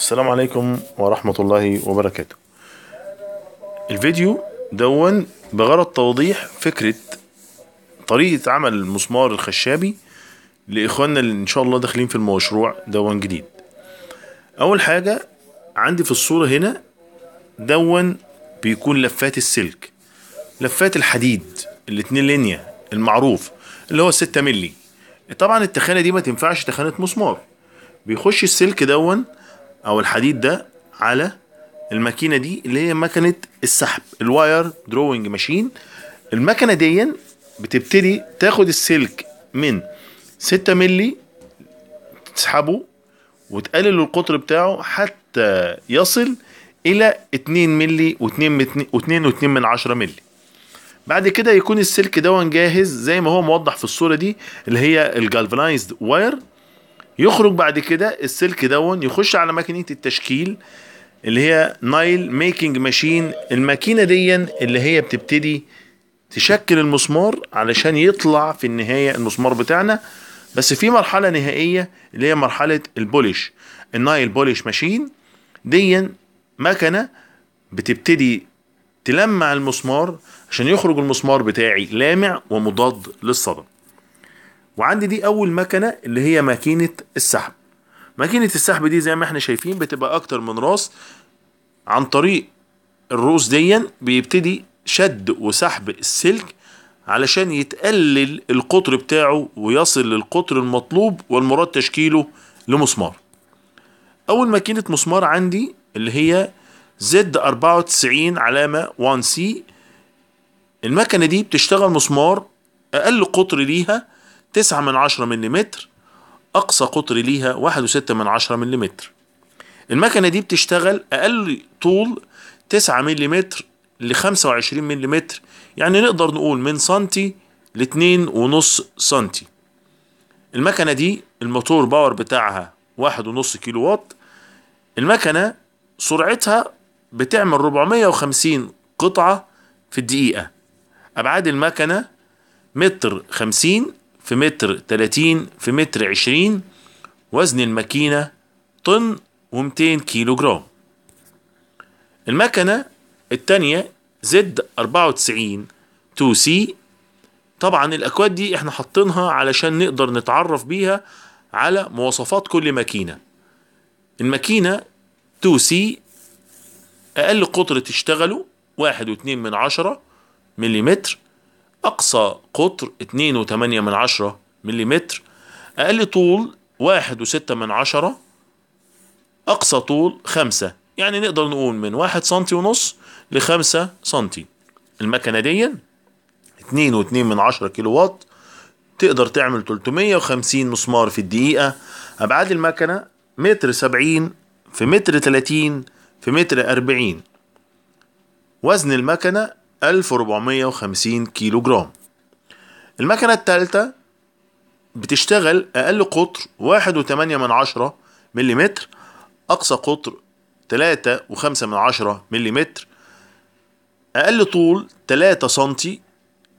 السلام عليكم ورحمة الله وبركاته الفيديو دون بغرض توضيح فكرة طريقة عمل المسمار الخشابي لإخواننا اللي إن شاء الله داخلين في المشروع دون جديد أول حاجة عندي في الصورة هنا دون بيكون لفات السلك لفات الحديد الاتنين لينيا المعروف اللي هو الستة ملي طبعا التخانة دي ما تنفعش تخانة مسمار بيخش السلك دون او الحديد ده على الماكينه دي اللي هي مكنه السحب الواير دروينج ماشين المكنه دي بتبتدي تاخد السلك من 6 مللي تسحبه وتقلل القطر بتاعه حتى يصل الى 2 مللي و2 من 10 مللي بعد كده يكون السلك ده جاهز زي ما هو موضح في الصوره دي اللي هي الجالفنايزد واير يخرج بعد كده السلك دون يخش على ماكينه التشكيل اللي هي نايل ميكنج ماشين الماكينه دي اللي هي بتبتدي تشكل المسمار علشان يطلع في النهايه المسمار بتاعنا بس في مرحله نهائيه اللي هي مرحله البوليش النايل بوليش ماشين دي مكنه بتبتدي تلمع المسمار عشان يخرج المسمار بتاعي لامع ومضاد للصدمة وعندي دي اول مكنه اللي هي ماكينه السحب ماكينه السحب دي زي ما احنا شايفين بتبقى اكتر من راس عن طريق الروس دي بيبتدي شد وسحب السلك علشان يتقلل القطر بتاعه ويصل للقطر المطلوب والمراد تشكيله لمسمار اول ماكينه مسمار عندي اللي هي زد 94 علامه 1 سي المكنه دي بتشتغل مسمار اقل قطر ليها تسعة من عشرة ملم أقصى قطر ليها واحد وستة من عشرة ملم المكنة دي بتشتغل أقل طول تسعة ملم لخمسة وعشرين ملم يعني نقدر نقول من سنتي لاتنين ونص سنتي المكنة دي الموتور باور بتاعها واحد ونص كيلو وات المكنة سرعتها بتعمل 450 قطعة في الدقيقة أبعاد المكنة متر خمسين في متر 30 في متر 20 وزن الماكينة طن و200 كيلو جرام المكنة التانية زد 94 تو سي طبعا الأكواد دي احنا حاطينها علشان نقدر نتعرف بيها على مواصفات كل ماكينة الماكينة 2 سي أقل قطر تشتغله واحد واتنين من عشرة مليمتر أقصى قطر 2.8 من عشرة ملم أقل طول واحد وستة من عشرة أقصى طول خمسة يعني نقدر نقول من واحد سنتي ونص لخمسة سنتي المكنة دي اتنين واتنين من عشرة كيلو وات تقدر تعمل 350 مسمار في الدقيقة أبعاد المكنة متر سبعين في متر تلاتين في متر أربعين وزن المكنة 1450 كيلو جرام المكنة التالتة بتشتغل أقل قطر واحد وتمانية من عشرة مليمتر أقصى قطر تلاتة وخمسة من عشرة مليمتر أقل طول تلاتة سنتي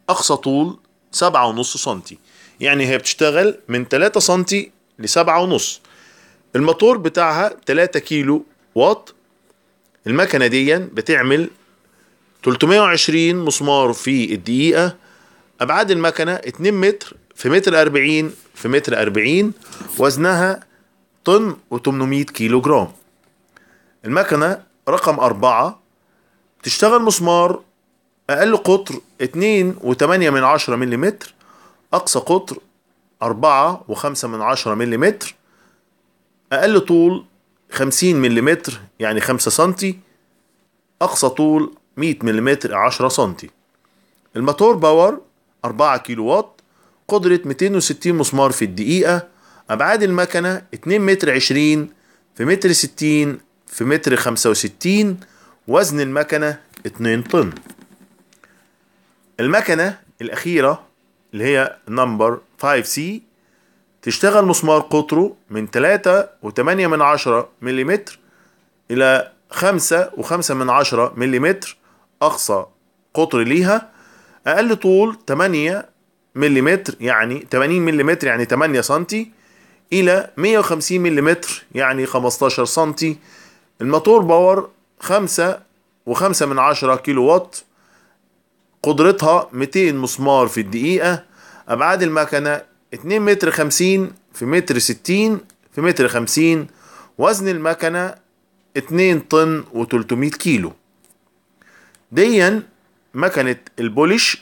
أقصى طول سبعة ونص سنتي يعني هي بتشتغل من تلاتة سنتي لسبعة ونص الموتور بتاعها تلاتة كيلو واط المكنة دي بتعمل 320 مسمار في الدقيقة أبعاد المكنة 2 متر في متر 40 في متر 40 وزنها طن و800 كيلو جرام المكنة رقم أربعة تشتغل مسمار أقل قطر 2.8 من 10 ملم أقصى قطر 4.5 من 10 ملم أقل طول 50 ملم يعني 5 سنتي أقصى طول 100 ملم 10 سم الموتور باور 4 كيلو وات قدرة 260 مسمار في الدقيقة أبعاد المكنة 2 متر 20 في متر 60 في متر 65 وزن المكنة 2 طن المكنة الأخيرة اللي هي نمبر 5C تشتغل مسمار قطره من 3.8 من عشرة مليمتر إلى 5.5 من عشرة مليمتر أقصى قطر ليها أقل طول 8 ملم يعني 80 ملم يعني 8 سم إلى 150 ملم يعني 15 سم الموتور باور 5 و5 من 10 كيلو وات قدرتها 200 مسمار في الدقيقة أبعاد المكنة 2 متر 50 في متر 60 في متر 50 وزن المكنة 2 طن و300 كيلو ديا مكنه البولش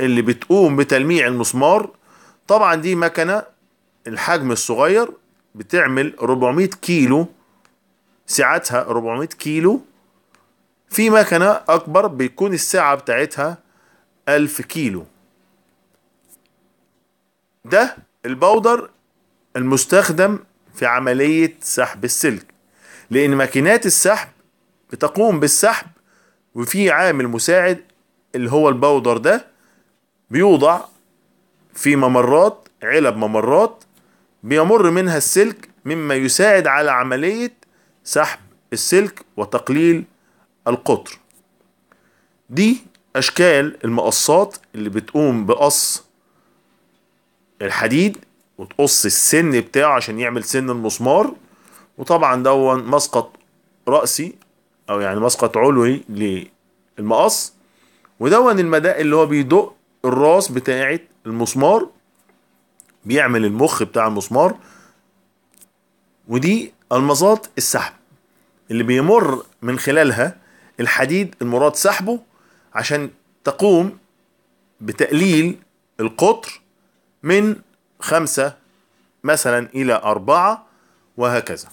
اللي بتقوم بتلميع المسمار طبعا دي مكنه الحجم الصغير بتعمل 400 كيلو سعتها 400 كيلو في مكنه اكبر بيكون السعه بتاعتها 1000 كيلو ده البودر المستخدم في عمليه سحب السلك لان ماكينات السحب بتقوم بالسحب وفي عامل مساعد اللي هو البودر ده بيوضع في ممرات علب ممرات بيمر منها السلك مما يساعد على عملية سحب السلك وتقليل القطر دي أشكال المقصات اللي بتقوم بقص الحديد وتقص السن بتاعه عشان يعمل سن المسمار وطبعا دون مسقط رأسي او يعني مسقط علوي للمقص ودون المداء اللي هو بيدق الراس بتاعه المسمار بيعمل المخ بتاع المسمار ودي المزاط السحب اللي بيمر من خلالها الحديد المراد سحبه عشان تقوم بتقليل القطر من خمسة مثلا إلى أربعة وهكذا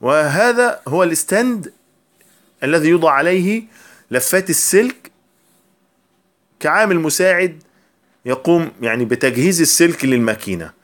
وهذا هو الستاند الذي يوضع عليه لفات السلك كعامل مساعد يقوم يعني بتجهيز السلك للماكينه